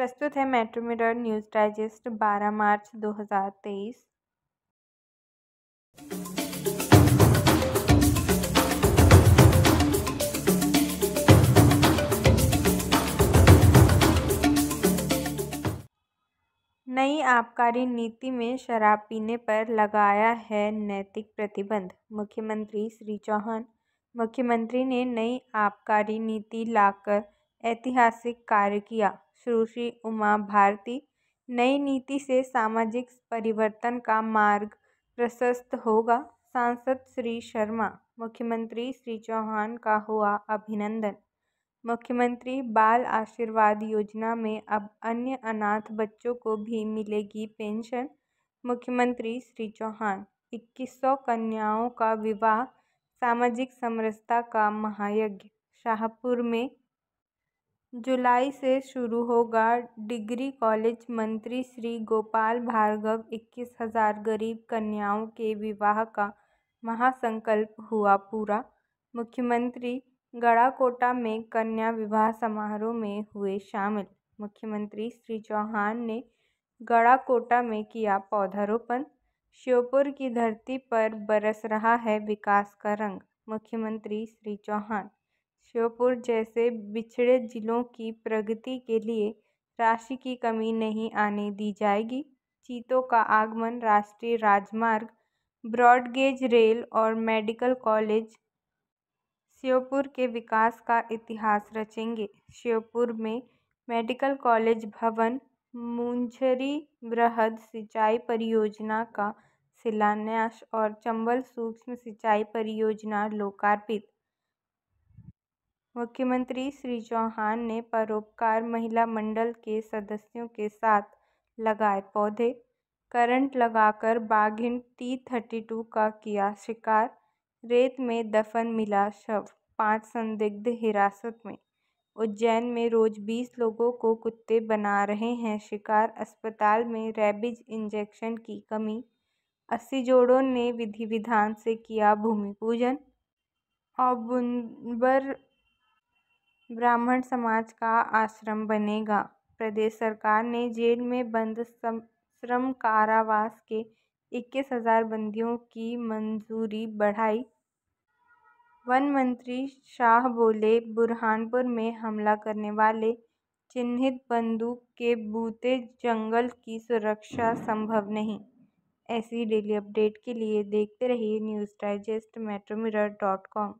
प्रस्तुत है Metro Mirror News Digest 12 March 2023 नई आबकारी नीति में शराब पीने पर लगाया है नैतिक प्रतिबंध मुख्यमंत्री श्री चौहान मुख्यमंत्री ने नई आबकारी नीति लाकर ऐतिहासिक कार्य किया सुश्री उमा भारती नई नीति से सामाजिक परिवर्तन का मार्ग प्रशस्त होगा सांसद श्री शर्मा मुख्यमंत्री श्री चौहान का हुआ अभिनंदन मुख्यमंत्री बाल आशीर्वाद योजना में अब अन्य अनाथ बच्चों को भी मिलेगी पेंशन मुख्यमंत्री श्री चौहान 2100 कन्याओं का विवाह सामाजिक समरसता का महायज्ञ शाहपुर में जुलाई से शुरू होगा डिग्री कॉलेज मंत्री श्री गोपाल भार्गव इक्कीस हजार गरीब कन्याओं के विवाह का महासंकल्प हुआ पूरा मुख्यमंत्री गड़ाकोटा में कन्या विवाह समारोह में हुए शामिल मुख्यमंत्री श्री चौहान ने गड़ाकोटा में किया पौधारोपण श्योपुर की धरती पर बरस रहा है विकास का रंग मुख्यमंत्री श्री चौहान श्योपुर जैसे पिछड़े जिलों की प्रगति के लिए राशि की कमी नहीं आने दी जाएगी चीतों का आगमन राष्ट्रीय राजमार्ग ब्रॉडगेज रेल और मेडिकल कॉलेज श्योपुर के विकास का इतिहास रचेंगे श्योपुर में मेडिकल कॉलेज भवन मुंझरी बृहद सिंचाई परियोजना का शिलान्यास और चंबल सूक्ष्म सिंचाई परियोजना लोकार्पित मुख्यमंत्री श्री चौहान ने परोपकार महिला मंडल के सदस्यों के साथ लगाए पौधे, करंट लगाकर बाघिन टी थर्टी टू का किया शिकार, रेत में दफन मिला शव, पांच संदिग्ध हिरासत में उज्जैन में रोज बीस लोगों को कुत्ते बना रहे हैं शिकार अस्पताल में रेबिज इंजेक्शन की कमी अस्सी जोड़ों ने विधि विधान से किया भूमि पूजन और बुनबर ब्राह्मण समाज का आश्रम बनेगा प्रदेश सरकार ने जेल में बंद श्रम कारावास के इक्कीस हजार बंदियों की मंजूरी बढ़ाई वन मंत्री शाह बोले बुरहानपुर में हमला करने वाले चिन्हित बंदूक के बूते जंगल की सुरक्षा संभव नहीं ऐसी डेली अपडेट के लिए देखते रहिए news digest metro dot com